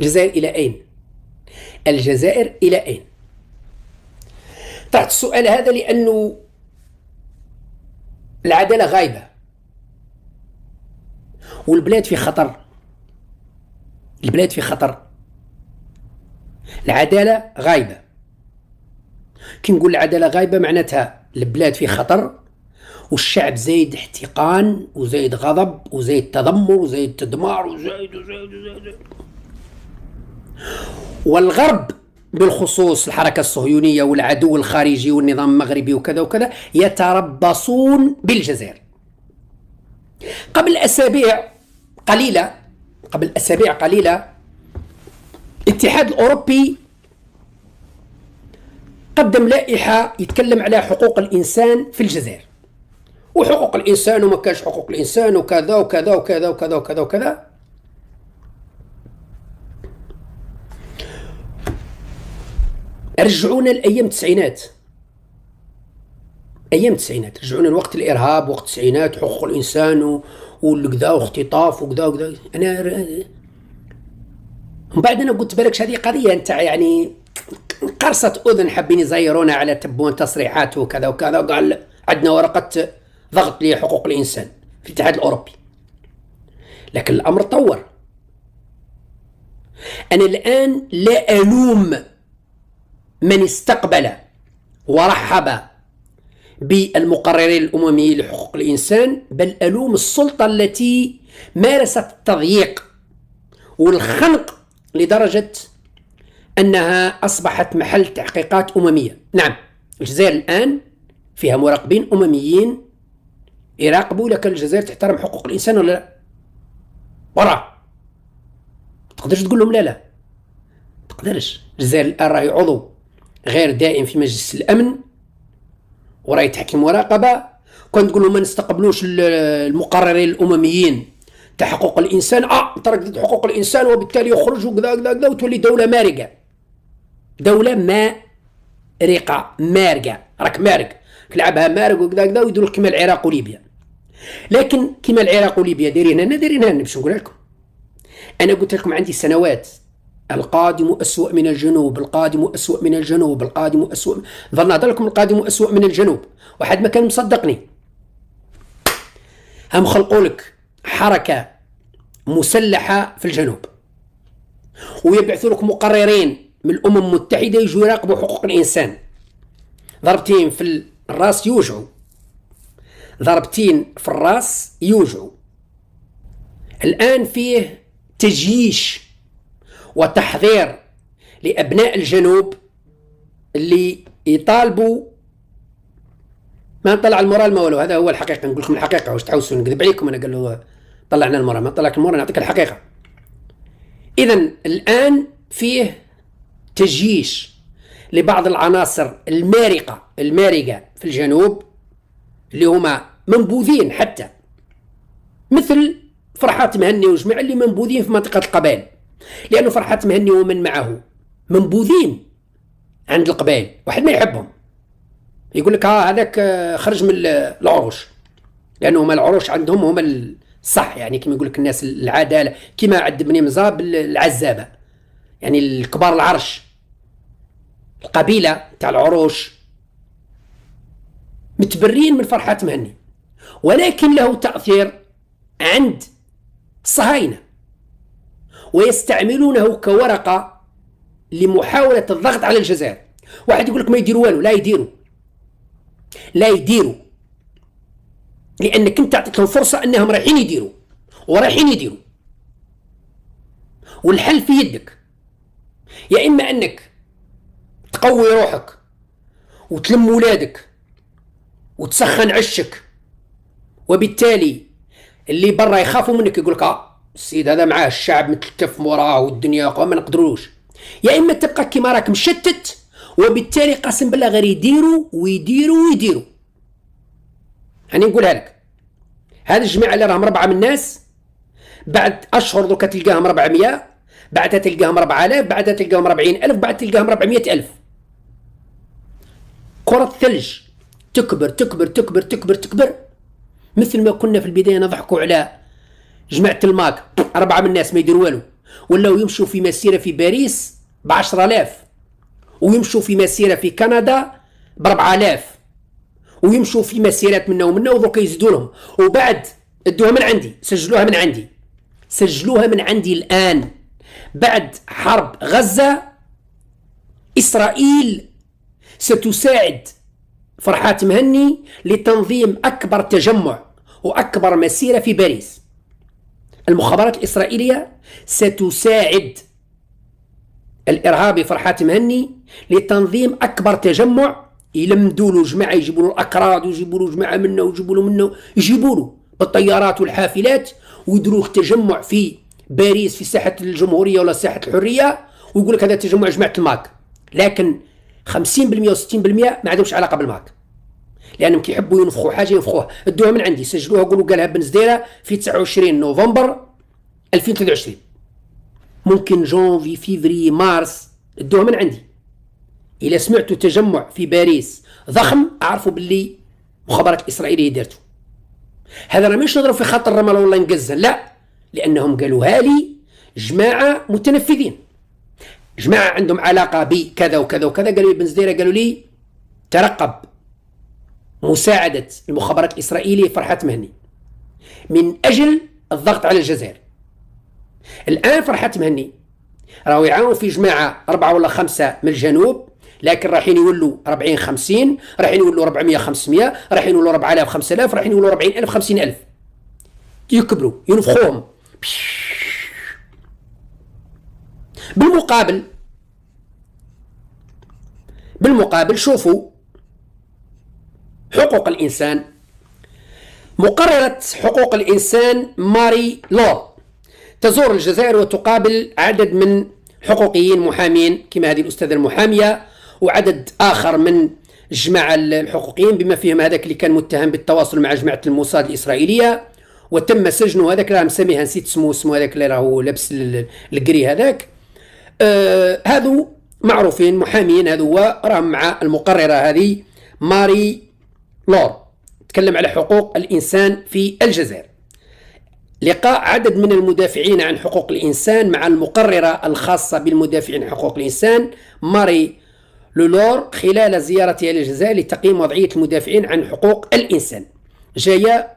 الجزائر إلى أين؟ الجزائر إلى أين؟ طرحت السؤال هذا لأنه العدالة غايبة والبلاد في خطر البلاد في خطر العدالة غايبة كي نقول العدالة غايبة معناتها البلاد في خطر والشعب زايد احتقان وزايد غضب وزايد تذمر وزايد تدمار وزايد وزايد وزايد, وزايد. والغرب بالخصوص الحركة الصهيونية والعدو الخارجي والنظام المغربي وكذا وكذا يتربصون بالجزائر قبل أسابيع قليلة قبل أسابيع قليلة الاتحاد الأوروبي قدم لائحة يتكلم على حقوق الإنسان في الجزائر وحقوق الإنسان وما كانش حقوق الإنسان وكذا وكذا وكذا وكذا وكذا وكذا رجعونا لايام التسعينات ايام التسعينات رجعونا لوقت الارهاب وقت التسعينات حقوق الانسان وكذا واختطاف وكذا وكذا انا من بعد انا قلت بالك هذه قضيه نتاع يعني قرصة اذن حابين يزيرونا على تبون تصريحات وكذا وكذا وقال عندنا ورقه ضغط لحقوق الانسان في الاتحاد الاوروبي لكن الامر تطور انا الان لا الوم من استقبل ورحب بالمقررين الأمميين لحقوق الإنسان بل ألوم السلطة التي مارست التضييق والخنق لدرجة أنها أصبحت محل تحقيقات أممية نعم الجزائر الآن فيها مراقبين أمميين يراقبوا لك الجزائر تحترم حقوق الإنسان ولا لا برا تقدرش تقول لهم لا لا تقدرش الجزائر الآن راهي عضو غير دائم في مجلس الامن وراه يتحكم مراقبه كون تقولوا ما نستقبلوش المقررين الامميين تاع حقوق الانسان اه انت حقوق الانسان وبالتالي يخرج وكذا كذا كذا وتولي دوله مارقه دوله ما رقه مارقه راك مارق كلعبها مارق وكذا كذا ويديروا كما العراق وليبيا لكن كما العراق وليبيا دايرين هنا دايرين هنا باش نقول لكم انا قلت لكم عندي سنوات القادم أسوأ من الجنوب القادم أسوأ من الجنوب القادم أسوأ ظن نهضر لكم القادم أسوأ من الجنوب واحد ما كان مصدقني هم خلقوا لك حركة مسلحة في الجنوب ويبعثوا لك مقررين من الأمم المتحدة يجوا يراقبوا حقوق الإنسان ضربتين في الراس يوجعوا ضربتين في الراس يوجعوا الآن فيه تجييش وتحضير لأبناء الجنوب اللي يطالبوا ما نطلع المورال ما والو هذا هو الحقيقه نقول لكم الحقيقه واش تحوسوا نكذب عليكم انا قالوا طلعنا المورال ما طلعك المورال نعطيك الحقيقه اذا الان فيه تجيش لبعض العناصر المارقه المارقه في الجنوب اللي هما منبوذين حتى مثل فرحات مهني وجماعه اللي منبوذين في منطقه القبائل لأنه فرحة مهني ومن معه منبوذين عند القبائل واحد ما يحبهم يقول لك ها هذاك آه، خرج من العروش لأنه هما العروش عندهم هما الصح يعني كما يقول لك الناس العدالة كما عند بني مزاب العزابة يعني الكبار العرش القبيلة تاع العروش متبرين من فرحات مهني ولكن له تأثير عند الصهاينة ويستعملونه كورقة لمحاولة الضغط على الجزائر واحد يقول لك ما يديروا والو لا يديروا لا يديروا لانك انت اعطيت لهم فرصه انهم رايحين يديروا ورايحين يديروا والحل في يدك يا اما انك تقوي روحك وتلم ولادك وتسخن عشك وبالتالي اللي برا يخافوا منك يقول لك آه السيد هذا معاه الشعب متلتف موراه والدنيا ما نقدروش يا اما تبقى كيما راك مشتت وبالتالي قسم بالله غير يديروا ويديروا ويديروا هاني نقولها لك هذا الجماعه اللي راهم ربعه من الناس بعد اشهر دوكا تلقاهم 400 بعدها تلقاهم 4000 بعدها تلقاهم 40000 بعد تلقاهم 400000 كره الثلج تكبر تكبر تكبر تكبر تكبر مثل ما كنا في البدايه نضحكوا على جمعت الماك أربعة من الناس ما يدير والو ولاو يمشوا في مسيرة في باريس ب 10000 ويمشوا في مسيرة في كندا ب 4000 ويمشوا في مسيرات منا ومنا ودوك يزيدوا لهم وبعد ادوها من عندي سجلوها من عندي سجلوها من عندي الآن بعد حرب غزة إسرائيل ستساعد فرحات مهني لتنظيم أكبر تجمع وأكبر مسيرة في باريس المخابرات الإسرائيلية ستساعد الإرهابي فرحات مهني لتنظيم أكبر تجمع يلمدوا له جماعة يجيبوا له الأكراد ويجيبوا له جماعة منه ويجيبوا له منه يجيبوا له بالطيارات والحافلات ويديروا تجمع في باريس في ساحة الجمهورية ولا ساحة الحرية ويقول لك هذا تجمع جماعة الماك لكن 50% و 60% ما عندهمش علاقة بالماك لانهم كيحبوا ينفخوا حاجه ينفخوها ادوها من عندي سجلوها قولوا قالها بن زديره في 29 نوفمبر 2023 ممكن جونفي فيفري مارس ادوها من عندي الى سمعتوا تجمع في باريس ضخم اعرفوا باللي مخابرات الاسرائيليه دارته هذا راه مش نضرب في خط الرمل والله نقزن لا لانهم قالوها لي جماعه متنفذين جماعه عندهم علاقه بكذا وكذا وكذا قالوا لي بن زديره قالوا لي ترقب مساعدة المخابرات الإسرائيلية فرحات مهني من أجل الضغط على الجزائر الآن فرحات مهني راهو يعاون في جماعة أربعة ولا خمسة من الجنوب لكن رايحين يولوا 40 50 رايحين يولوا 400 500 رايحين يولوا 4000 5000 رايحين يولوا 40000 50000 يكبروا ينفخوهم بالمقابل بالمقابل شوفوا حقوق الإنسان مقررة حقوق الإنسان ماري لو تزور الجزائر وتقابل عدد من حقوقيين محامين كما هذه الأستاذة المحامية وعدد آخر من الجماعة الحقوقيين بما فيهم هذاك اللي كان متهم بالتواصل مع جماعة الموساد الإسرائيلية وتم سجنه هذاك راه مسميها نسيت اسمه اسمه هذاك اللي راهو لابس القري هذاك آه هذو معروفين محامين هذو راهم مع المقررة هذه ماري لور تكلم على حقوق الإنسان في الجزائر لقاء عدد من المدافعين عن حقوق الإنسان مع المقررة الخاصة بالمدافعين عن حقوق الإنسان ماري لولور خلال زيارتها للجزائر لتقييم وضعية المدافعين عن حقوق الإنسان جاية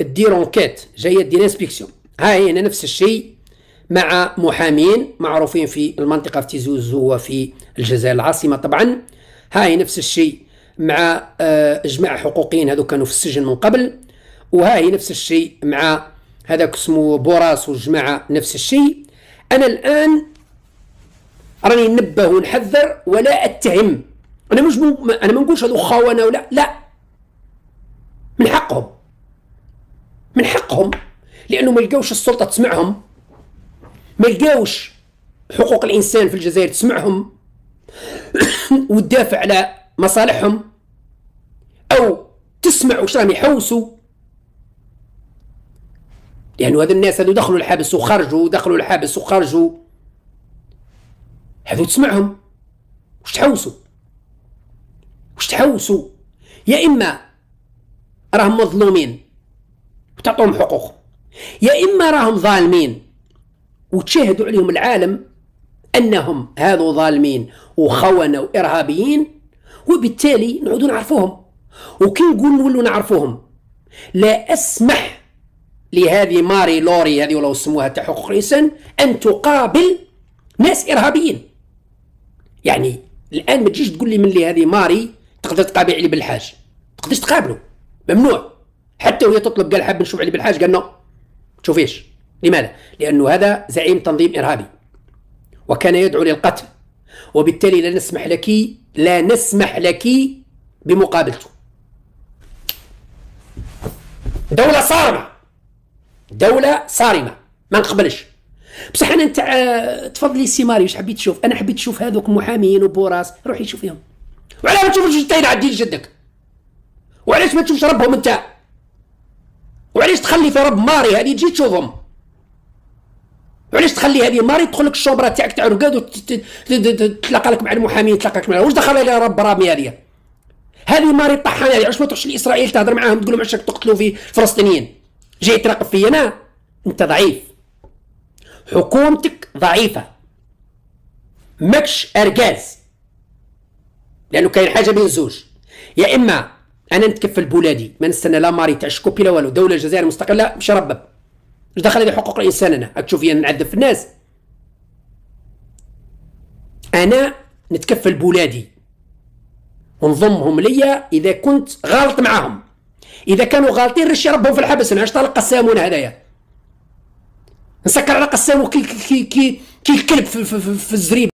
دير اونكيت جاية دير انسبكسيون ها هي هنا نفس الشيء مع محامين معروفين في المنطقة في تيزوزو وفي الجزائر العاصمة طبعا ها هي نفس الشيء مع آه، جماعه حقوقيين هذو كانوا في السجن من قبل وها هي نفس الشيء مع هذاك اسمه بوراس والجماعه نفس الشيء انا الان راني نبه ونحذر ولا اتهم انا مش م... انا ما نقولش هذو خونه ولا لا من حقهم من حقهم لانه ما لقاوش السلطه تسمعهم ما لقاوش حقوق الانسان في الجزائر تسمعهم وتدافع على مصالحهم تسمع واش راهم يحوسوا لأنه يعني هذا الناس هذو دخلوا الحبس وخرجوا دخلوا الحبس وخرجوا هذو تسمعهم واش تحوسوا واش تحوسوا يا إما راهم مظلومين وتعطوهم حقوق يا إما راهم ظالمين وتشاهدوا عليهم العالم أنهم هذو ظالمين وخونة وإرهابيين وبالتالي نعودوا نعرفوهم وكي نقول نولوا نعرفوهم لا اسمح لهذه ماري لوري هذه ولو سموها تاع حقوق الانسان ان تقابل ناس ارهابيين يعني الان ما تجيش تقول لي من اللي هذه ماري تقدر تقابل علي بالحاج تقدرش تقابله ممنوع حتى وهي تطلب قال حاب نشوف علي بالحاج قال نو تشوفيش لماذا لانه هذا زعيم تنظيم ارهابي وكان يدعو للقتل وبالتالي لا نسمح لك لا نسمح لك بمقابلته دولة صارمة دولة صارمة ما نقبلش بصح انا انت تفضلي سي ماري واش حبيت تشوف انا حبيت تشوف هذوك محامين وبوراس روحي شوفيهم وعلاه ما تشوفش الجدين عدي جدك وعلاش ما تشوفش ربهم انت وعلاش تخلي في رب ماري هذه تجي تشوفهم وعلاش تخلي هذه ماري تدخل لك الشوبره تاعك تاع رقاد وتتلاقى لك مع المحامين تلاقى لك مع واش دخل لها رب رامي هذه هذه ماري طحانه يعني علاش ما تروحش لاسرائيل تهضر معاهم تقول لهم علاش تقتلوا في الفلسطينيين جاي تراقب فيا انا انت ضعيف حكومتك ضعيفه ماكش ارجاز لانه كاين حاجه بين زوج يا اما انا نتكفل بولادي ما نستنى لا ماري تاع شكوبي لا والو دوله جزائر مستقله مش ربب اش دخل هذه حقوق الانسان انا راك تشوفي نعذب في الناس انا نتكفل بولادي ونضمهم ليا اذا كنت غلط معاهم اذا كانوا غالطين رشي ربهم في الحبس انا علاش طلق قسامون هذايا نسكر على قسامو كي كي كي, كي الكلب في, في, في, في الزريبه